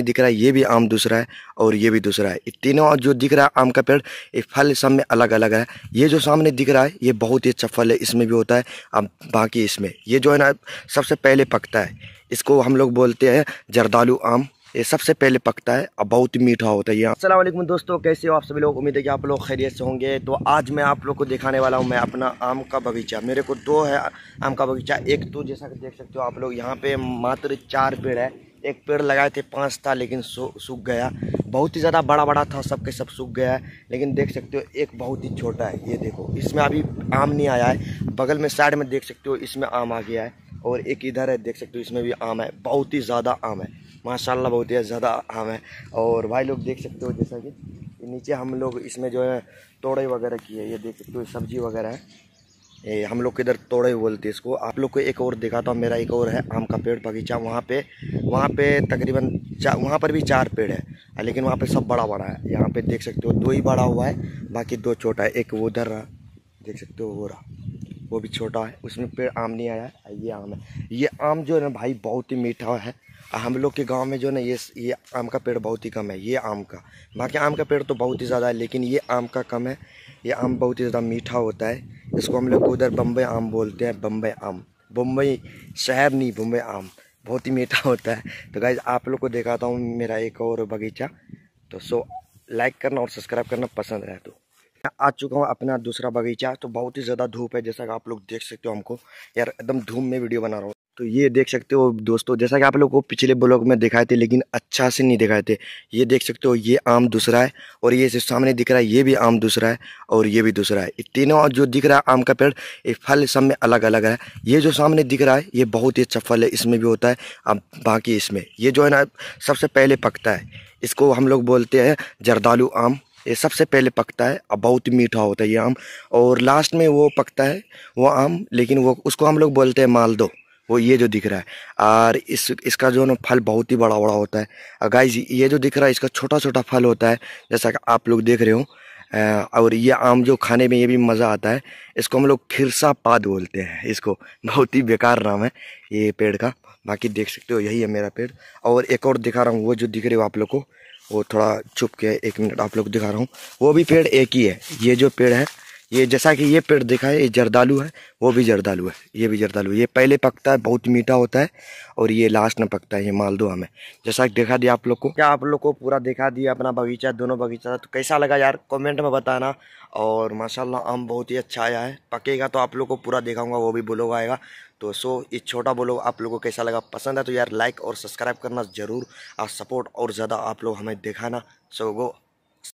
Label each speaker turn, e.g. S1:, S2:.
S1: में दिख रहा है ये भी आम दूसरा है और ये भी दूसरा है तीनों जो दिख रहा है आम का पेड़ ये फल सब में अलग अलग है ये जो सामने दिख रहा है ये बहुत ही अच्छा फल है इसमें भी होता है अब बाकी इसमें ये जो है ना सबसे पहले पकता है इसको हम लोग बोलते हैं जरदालू आम ये सबसे पहले पकता है और बहुत ही मीठा होता है ये असलम दोस्तों कैसे हो आप सभी लोग उम्मीद है कि आप लोग खैरियत से होंगे तो आज मैं आप लोग को दिखाने वाला हूँ मैं अपना आम का बगीचा मेरे को दो है आम का बगीचा एक तो जैसा कि देख सकते हो आप लोग यहाँ पे मात्र चार पेड़ है एक पेड़ लगाए थे पाँच था लेकिन सूख गया बहुत ही ज़्यादा बड़ा बड़ा था सब के सब सूख गया है लेकिन देख सकते हो एक बहुत ही छोटा है ये देखो इसमें अभी आम नहीं आया है बगल में साइड में देख सकते हो इसमें आम आ गया है और एक इधर है देख सकते हो इसमें भी आम है बहुत ही ज़्यादा आम है माशाला बहुत ही ज़्यादा आम है और भाई लोग देख सकते हो जैसा कि नीचे हम लोग इसमें जो है तोड़े वगैरह की है ये देख सकते हो सब्जी वगैरह है ये हम लोग के इधर तोड़े बोलते हैं इसको आप लोग को एक और दिखाता हूँ मेरा एक और है आम का पेड़ बगीचा वहाँ पे वहाँ पे तकरीबन चार वहाँ पर भी चार पेड़ है लेकिन वहाँ पे सब बड़ा बड़ा है यहाँ पे देख सकते हो दो ही बड़ा हुआ है बाकी दो छोटा है एक वो उधर रहा देख सकते हो वो रहा वो भी छोटा है उसमें पेड़ आम नहीं आया है ये आम है ये आम जो है ना भाई बहुत ही मीठा है हम लोग के गांव में जो ना ये ये आम का पेड़ बहुत ही कम है ये आम का बाकी आम का पेड़ तो बहुत ही ज़्यादा है लेकिन ये आम का कम है ये आम बहुत ही ज़्यादा मीठा होता है इसको हम लोग उधर बम्बई आम बोलते हैं बम्बई आम बम्बई शहर नहीं बम्बई आम बहुत ही मीठा होता है तो गाइज आप लोग को दिखाता हूँ मेरा एक और बगीचा तो सो लाइक करना और सब्सक्राइब करना पसंद है तो मैं आ चुका हूँ अपना दूसरा बगीचा तो बहुत ही ज़्यादा धूप है जैसा कि आप लोग देख सकते हो हमको यार एकदम धूप में वीडियो बना रहा हूँ तो ये देख सकते हो दोस्तों जैसा कि आप लोग को पिछले ब्लॉग में दिखाए थे लेकिन अच्छा से नहीं दिखाए थे ये देख सकते हो ये आम दूसरा है और ये सिर्फ सामने दिख रहा है ये भी आम दूसरा है और ये भी दूसरा है तीनों जो दिख रहा है आम का पेड़ ये फल सब में अलग अलग है ये जो सामने दिख रहा है ये बहुत ही अच्छा फल है इसमें भी होता है अब बाकी इसमें ये जो है ना सबसे पहले पकता है इसको हम लोग बोलते हैं जरदालू आम ये सबसे पहले पकता है और बहुत ही मीठा होता है ये आम और लास्ट में वो पकता है वो आम लेकिन वो उसको हम लोग बोलते हैं मालदो वो ये जो दिख रहा है और इस इसका जो ना फल बहुत ही बड़ा बड़ा होता है गाइज ये जो दिख रहा है इसका छोटा छोटा फल होता है जैसा कि आप लोग देख रहे हो और ये आम जो खाने में ये भी मज़ा आता है इसको हम लोग खिरसा पाद बोलते हैं इसको बहुत ही बेकार नाम है ये पेड़ का बाकी देख सकते हो यही है मेरा पेड़ और एक और दिखा रहा हूँ वो जो दिख रहे हो आप लोग को वो थोड़ा छुप के एक मिनट आप लोग दिखा रहा हूँ वो भी पेड़ एक ही है ये जो पेड़ है ये जैसा कि ये पेड़ देखा है ये जर्दालू है वो भी जर्दालू है ये भी जर्दालू ये पहले पकता है बहुत मीठा होता है और ये लास्ट में पकता है ये दो में जैसा कि देखा दिया आप लोग को क्या आप लोग को पूरा देखा दिया अपना बगीचा दोनों बगीचा तो कैसा लगा यार कमेंट में बताना और माशाला आम बहुत ही अच्छा आया है पकेगा तो आप लोग को पूरा दिखाऊंगा वो भी बोलोग आएगा तो सो ये छोटा बोलो आप लोगों को कैसा लगा पसंद है तो यार लाइक और सब्सक्राइब करना ज़रूर और सपोर्ट और ज़्यादा आप लोग हमें दिखाना सो गो